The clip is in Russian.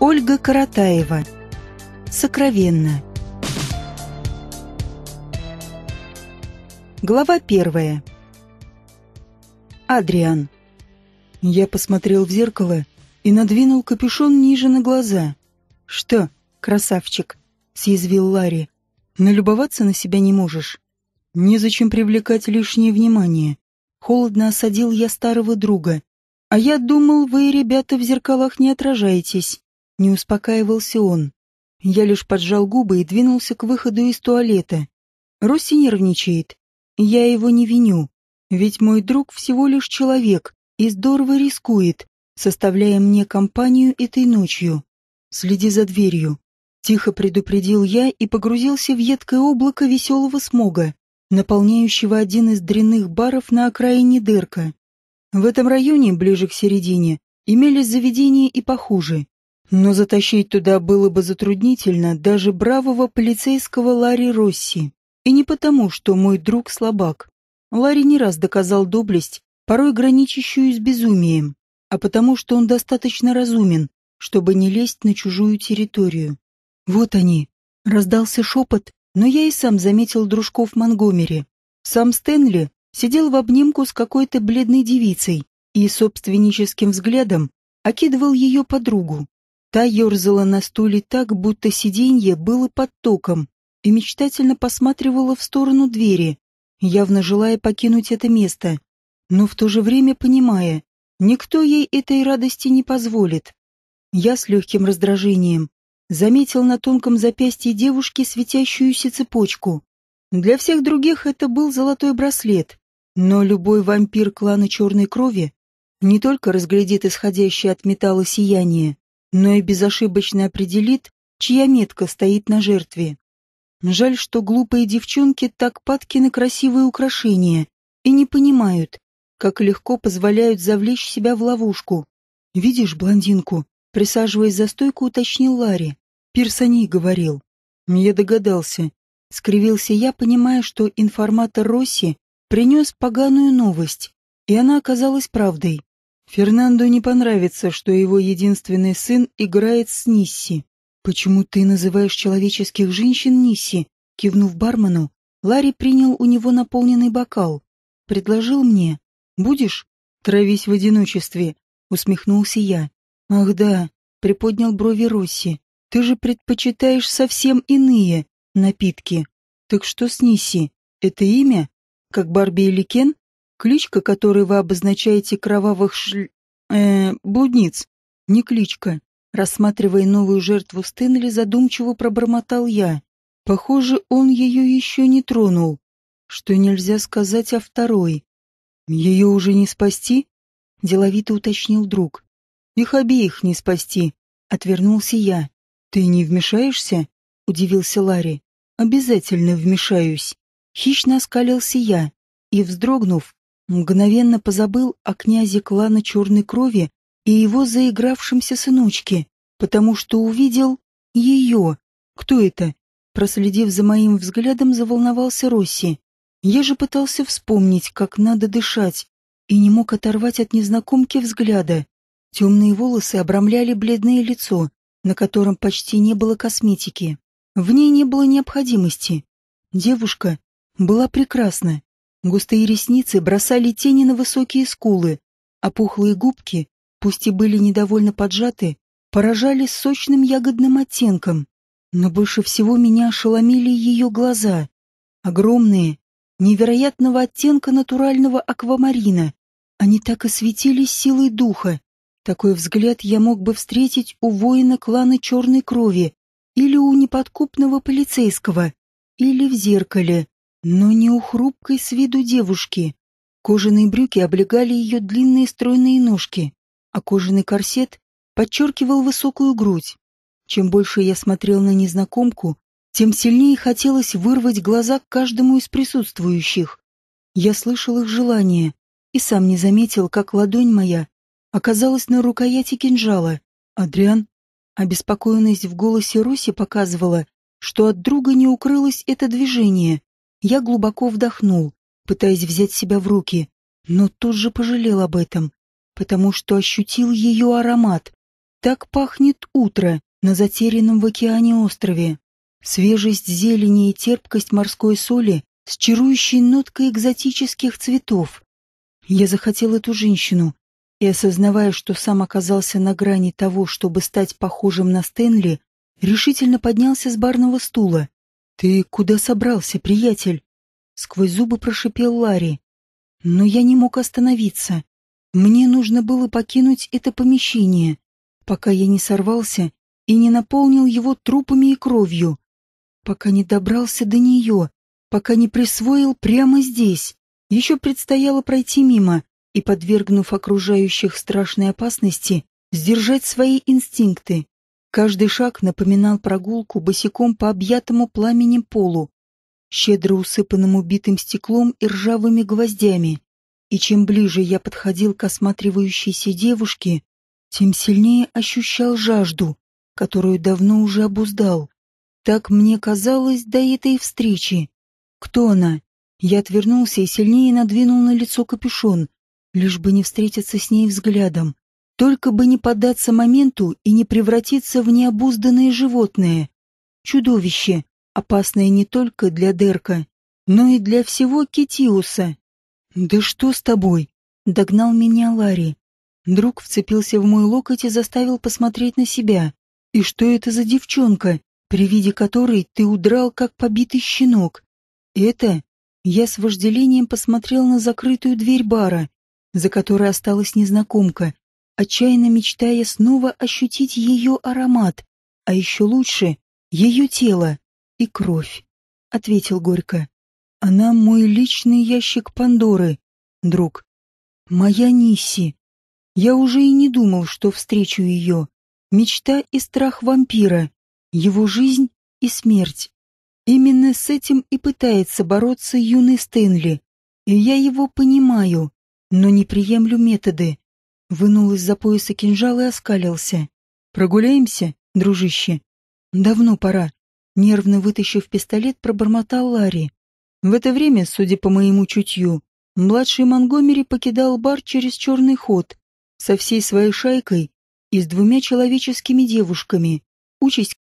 Ольга Каратаева. Сокровенно. Глава первая. Адриан. Я посмотрел в зеркало и надвинул капюшон ниже на глаза. «Что, красавчик?» — съязвил Ларри. «Налюбоваться на себя не можешь. Незачем привлекать лишнее внимание. Холодно осадил я старого друга. А я думал, вы, ребята, в зеркалах не отражаетесь». Не успокаивался он. Я лишь поджал губы и двинулся к выходу из туалета. Росси нервничает. Я его не виню. Ведь мой друг всего лишь человек и здорово рискует, составляя мне компанию этой ночью. Следи за дверью. Тихо предупредил я и погрузился в едкое облако веселого смога, наполняющего один из дрянных баров на окраине дырка. В этом районе, ближе к середине, имелись заведения и похуже. Но затащить туда было бы затруднительно даже бравого полицейского Ларри Росси. И не потому, что мой друг слабак. Ларри не раз доказал доблесть, порой граничащую с безумием, а потому, что он достаточно разумен, чтобы не лезть на чужую территорию. Вот они. Раздался шепот, но я и сам заметил дружков Монгомери. Сам Стэнли сидел в обнимку с какой-то бледной девицей и собственническим взглядом окидывал ее подругу, Та ерзала на стуле так, будто сиденье было под током, и мечтательно посматривала в сторону двери, явно желая покинуть это место, но в то же время понимая, никто ей этой радости не позволит. Я с легким раздражением заметил на тонком запястье девушки светящуюся цепочку. Для всех других это был золотой браслет, но любой вампир клана черной крови не только разглядит исходящее от металла сияние, но и безошибочно определит, чья метка стоит на жертве. Жаль, что глупые девчонки так падки на красивые украшения и не понимают, как легко позволяют завлечь себя в ловушку. «Видишь блондинку?» Присаживаясь за стойку, уточнил Ларри. «Пирс о ней говорил». Я догадался. Скривился я, понимая, что информатор Росси принес поганую новость, и она оказалась правдой. Фернандо не понравится, что его единственный сын играет с Нисси. «Почему ты называешь человеческих женщин Нисси?» Кивнув бармену, Ларри принял у него наполненный бокал. Предложил мне. «Будешь?» «Травись в одиночестве», — усмехнулся я. «Ах да», — приподнял брови Росси. «Ты же предпочитаешь совсем иные напитки. Так что с Нисси? Это имя? Как Барби или Кен?» Кличка, которой вы обозначаете кровавых шль... Э, блудниц. Не кличка. Рассматривая новую жертву Стэнли, задумчиво пробормотал я. Похоже, он ее еще не тронул. Что нельзя сказать о второй. Ее уже не спасти? Деловито уточнил друг. Их обеих не спасти. Отвернулся я. Ты не вмешаешься? Удивился Ларри. Обязательно вмешаюсь. Хищно оскалился я и, вздрогнув, мгновенно позабыл о князе клана черной крови и его заигравшемся сыночке, потому что увидел ее. Кто это? Проследив за моим взглядом, заволновался Росси. Я же пытался вспомнить, как надо дышать, и не мог оторвать от незнакомки взгляда. Темные волосы обрамляли бледное лицо, на котором почти не было косметики. В ней не было необходимости. Девушка была прекрасна, Густые ресницы бросали тени на высокие скулы, а пухлые губки, пусть и были недовольно поджаты, поражали сочным ягодным оттенком. Но больше всего меня ошеломили ее глаза. Огромные, невероятного оттенка натурального аквамарина. Они так и светились силой духа. Такой взгляд я мог бы встретить у воина клана черной крови или у неподкупного полицейского, или в зеркале, но не у хрупкой с виду девушки. Кожаные брюки облегали ее длинные стройные ножки, а кожаный корсет подчеркивал высокую грудь. Чем больше я смотрел на незнакомку, тем сильнее хотелось вырвать глаза к каждому из присутствующих. Я слышал их желание и сам не заметил, как ладонь моя оказалась на рукояти кинжала. Адриан, обеспокоенность в голосе Руси показывала, что от друга не укрылось это движение — я глубоко вдохнул, пытаясь взять себя в руки, но тут же пожалел об этом, потому что ощутил ее аромат. Так пахнет утро на затерянном в океане острове. Свежесть зелени и терпкость морской соли с чарующей ноткой экзотических цветов. Я захотел эту женщину, и, осознавая, что сам оказался на грани того, чтобы стать похожим на Стэнли, решительно поднялся с барного стула «Ты куда собрался, приятель?» Сквозь зубы прошипел Ларри. Но я не мог остановиться. Мне нужно было покинуть это помещение, пока я не сорвался и не наполнил его трупами и кровью, пока не добрался до нее, пока не присвоил прямо здесь. Еще предстояло пройти мимо и, подвергнув окружающих страшной опасности, сдержать свои инстинкты. Каждый шаг напоминал прогулку босиком по объятому пламенем полу, щедро усыпанному битым стеклом и ржавыми гвоздями. И чем ближе я подходил к осматривающейся девушке, тем сильнее ощущал жажду, которую давно уже обуздал. Так мне казалось до этой встречи. Кто она? Я отвернулся и сильнее надвинул на лицо капюшон, лишь бы не встретиться с ней взглядом. Только бы не поддаться моменту и не превратиться в необузданное животное. Чудовище, опасное не только для Дерка, но и для всего Китиуса. «Да что с тобой?» — догнал меня Ларри. Друг вцепился в мой локоть и заставил посмотреть на себя. «И что это за девчонка, при виде которой ты удрал, как побитый щенок?» «Это...» Я с вожделением посмотрел на закрытую дверь бара, за которой осталась незнакомка, отчаянно мечтая снова ощутить ее аромат, а еще лучше — ее тело и кровь, — ответил Горько. Она мой личный ящик Пандоры, друг. Моя Ниси. Я уже и не думал, что встречу ее. Мечта и страх вампира, его жизнь и смерть. Именно с этим и пытается бороться юный Стэнли. И я его понимаю, но не приемлю методы, Вынул из-за пояса кинжал и оскалился. «Прогуляемся, дружище?» «Давно пора», — нервно вытащив пистолет, пробормотал Ларри. В это время, судя по моему чутью, младший Монгомери покидал бар через черный ход со всей своей шайкой и с двумя человеческими девушками, участь